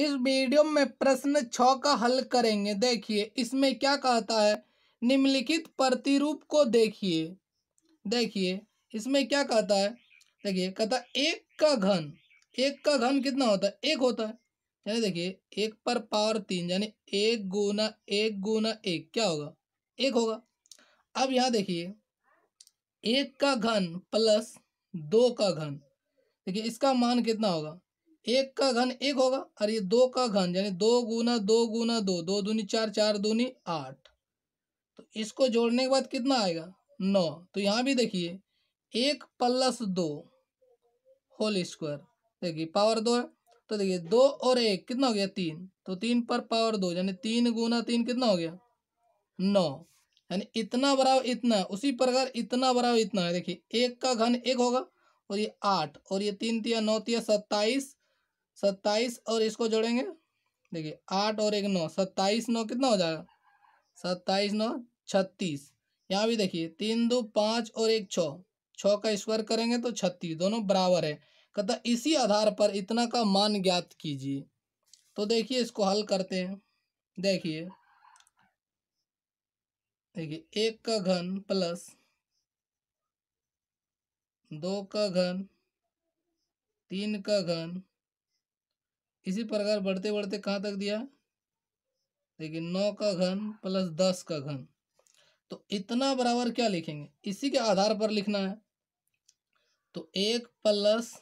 इस वीडियो में प्रश्न छ का हल करेंगे देखिए इसमें क्या कहता है निम्नलिखित प्रतिरूप को देखिए देखिए इसमें क्या कहता है देखिए कहता है एक का घन एक का घन कितना होता है एक होता है यानी देखिए एक पर पावर तीन यानी एक गुना एक गुना एक क्या होगा एक होगा अब यहाँ देखिए एक का घन प्लस दो का घन देखिए इसका मान कितना होगा एक का घन एक होगा और ये दो का घन यानी दो गुना दो गुना दो दो दूनी चार चार दूनी आठ तो इसको जोड़ने के बाद कितना आएगा नौ तो यहाँ भी देखिए एक प्लस दो होल स्क्वायर देखिए पावर दो है तो देखिए दो और एक कितना हो गया तीन तो तीन पर पावर दो यानी तीन गुना तीन कितना हो गया नौ यानी इतना बराबर इतना उसी प्रकार इतना बराबर इतना है देखिए एक का घन एक होगा और ये आठ और ये तीन तिया नौ तिया सत्ताईस सत्ताईस और इसको जोड़ेंगे देखिए आठ और एक नौ सत्ताईस नौ कितना हो जाएगा सत्ताईस नौ छत्तीस यहाँ भी देखिए तीन दो पाँच और एक छः छः का स्क्वायर करेंगे तो छत्तीस दोनों बराबर है कहता इसी आधार पर इतना का मान ज्ञात कीजिए तो देखिए इसको हल करते हैं देखिए देखिए एक का घन प्लस दो का घन तीन का घन इसी प्रकार बढ़ते बढ़ते कहाँ तक दिया देखिए नौ का घन प्लस दस का घन तो इतना बराबर क्या लिखेंगे इसी के आधार पर लिखना है तो एक प्लस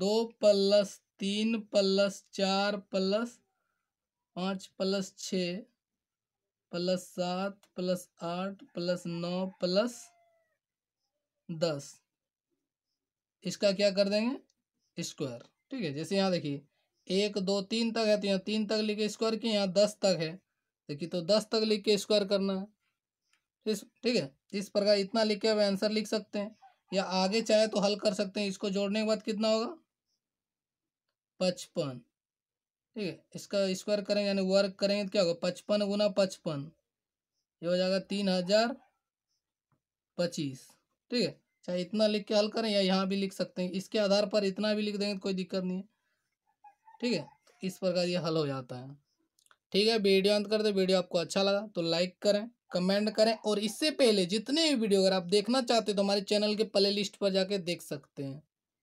दो प्लस तीन प्लस चार प्लस पाँच प्लस छ प्लस सात प्लस आठ प्लस नौ प्लस दस इसका क्या कर देंगे स्क्वायर ठीक है जैसे यहाँ देखिए एक दो तीन तक है तो यहाँ तीन तक लिख के स्क्वायर किए यहाँ दस तक है देखिए तो दस तक लिख के स्क्वायर करना है इस ठीक है इस प्रकार इतना लिख के अब आंसर लिख सकते हैं या आगे चाहे तो हल कर सकते हैं इसको जोड़ने के बाद कितना होगा पचपन ठीक है इसका स्क्वायर करेंगे यानी वर्क करेंगे तो क्या होगा पचपन गुना पचपन ये हो जाएगा तीन हजार पच्चीस ठीक है चाहे इतना लिख के हल करें या यहाँ भी लिख सकते हैं इसके आधार पर इतना भी लिख देंगे तो कोई दिक्कत नहीं है ठीक है इस प्रकार ये हल हो जाता है ठीक है वीडियो अंत करते वीडियो आपको अच्छा लगा तो लाइक करें कमेंट करें और इससे पहले जितने भी वीडियो अगर आप देखना चाहते हैं तो हमारे चैनल के प्ले लिस्ट पर जाके देख सकते हैं